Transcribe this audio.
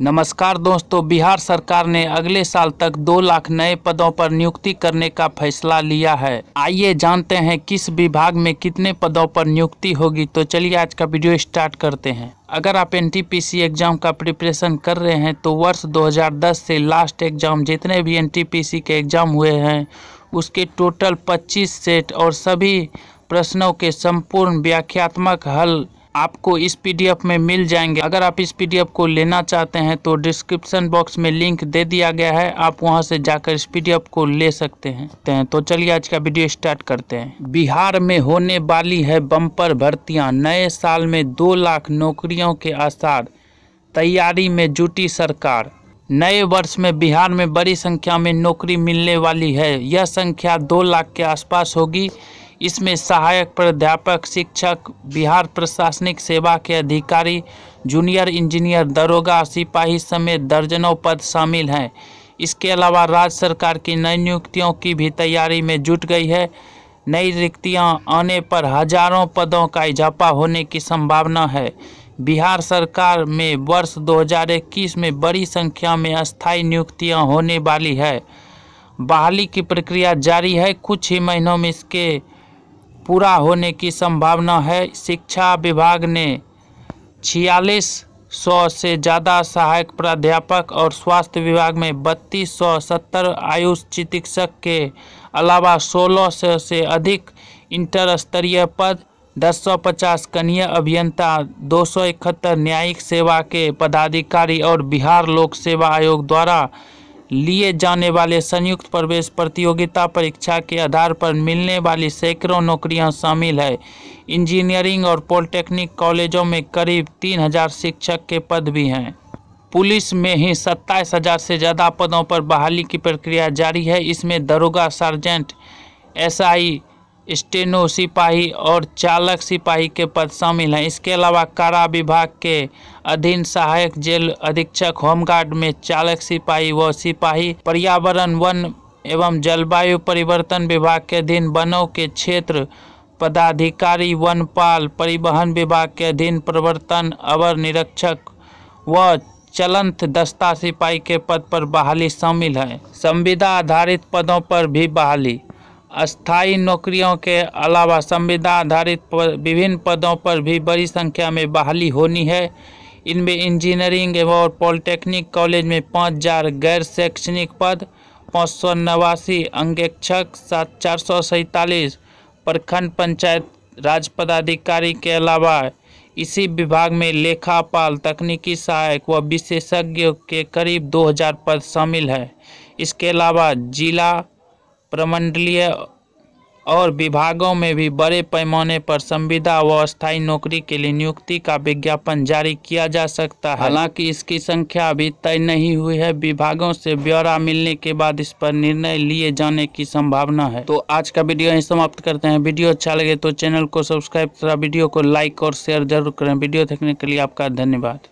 नमस्कार दोस्तों बिहार सरकार ने अगले साल तक दो लाख नए पदों पर नियुक्ति करने का फैसला लिया है आइए जानते हैं किस विभाग में कितने पदों पर नियुक्ति होगी तो चलिए आज का वीडियो स्टार्ट करते हैं अगर आप एन एग्ज़ाम का प्रिपरेशन कर रहे हैं तो वर्ष 2010 से लास्ट एग्ज़ाम जितने भी एन के एग्ज़ाम हुए हैं उसके टोटल पच्चीस सेट और सभी प्रश्नों के संपूर्ण व्याख्यात्मक हल आपको इस पीडीएफ में मिल जाएंगे अगर आप इस पीडीएफ को लेना चाहते हैं तो डिस्क्रिप्शन बॉक्स में लिंक दे दिया गया है आप वहां से जाकर इस पीडीएफ को ले सकते हैं तो चलिए आज का वीडियो स्टार्ट करते हैं बिहार में होने वाली है बम्पर भर्तियां नए साल में दो लाख नौकरियों के आसार तैयारी में जुटी सरकार नए वर्ष में बिहार में बड़ी संख्या में नौकरी मिलने वाली है यह संख्या दो लाख के आसपास होगी इसमें सहायक प्राध्यापक शिक्षक बिहार प्रशासनिक सेवा के अधिकारी जूनियर इंजीनियर दरोगा सिपाही समेत दर्जनों पद शामिल हैं इसके अलावा राज्य सरकार की नई नियुक्तियों की भी तैयारी में जुट गई है नई रिक्तियां आने पर हजारों पदों का इजाफा होने की संभावना है बिहार सरकार में वर्ष 2021 में बड़ी संख्या में अस्थायी नियुक्तियां होने वाली है बहाली की प्रक्रिया जारी है कुछ ही महीनों में इसके पूरा होने की संभावना है शिक्षा विभाग ने छियालीस सौ से ज़्यादा सहायक प्राध्यापक और स्वास्थ्य विभाग में बत्तीस सौ सत्तर आयुष चिकित्सक के अलावा सोलह सौ से अधिक इंटर स्तरीय पद दस सौ पचास कनीय अभियंता दो सौ इकहत्तर न्यायिक सेवा के पदाधिकारी और बिहार लोक सेवा आयोग द्वारा लिए जाने वाले संयुक्त प्रवेश प्रतियोगिता परीक्षा के आधार पर मिलने वाली सैकड़ों नौकरियां शामिल है इंजीनियरिंग और पॉलिटेक्निक कॉलेजों में करीब 3000 शिक्षक के पद भी हैं पुलिस में ही सत्ताईस हज़ार से ज़्यादा पदों पर बहाली की प्रक्रिया जारी है इसमें दरोगा सार्जेंट एसआई स्टेनो सिपाही और चालक सिपाही के पद शामिल हैं इसके अलावा कारा विभाग के अधीन सहायक जेल अधीक्षक होमगार्ड में चालक सिपाही व सिपाही पर्यावरण वन एवं जलवायु परिवर्तन विभाग के अधीन वनों के क्षेत्र पदाधिकारी वनपाल परिवहन विभाग के अधीन प्रवर्तन अवर निरीक्षक व चलंत दस्ता सिपाही के पद पर बहाली शामिल है संविदा आधारित पदों पर भी बहाली अस्थाई नौकरियों के अलावा संविदा आधारित विभिन्न पदों पर भी बड़ी संख्या में बहाली होनी है इनमें इंजीनियरिंग एवं पॉलिटेक्निक कॉलेज में पाँच हजार गैर शैक्षणिक पद पाँच सौ नवासी अंगेक्षक सात चार सौ सैंतालीस प्रखंड पंचायत राज पदाधिकारी के अलावा इसी विभाग में लेखापाल तकनीकी सहायक व विशेषज्ञ के करीब दो हज़ार पद शामिल है इसके अलावा जिला प्रमंडलीय और विभागों में भी बड़े पैमाने पर संविदा व अस्थायी नौकरी के लिए नियुक्ति का विज्ञापन जारी किया जा सकता है हालांकि इसकी संख्या अभी तय नहीं हुई है विभागों से ब्यौरा मिलने के बाद इस पर निर्णय लिए जाने की संभावना है तो आज का वीडियो यही समाप्त करते हैं वीडियो अच्छा लगे तो चैनल को सब्सक्राइब तथा वीडियो को लाइक और शेयर जरूर करें वीडियो देखने के लिए आपका धन्यवाद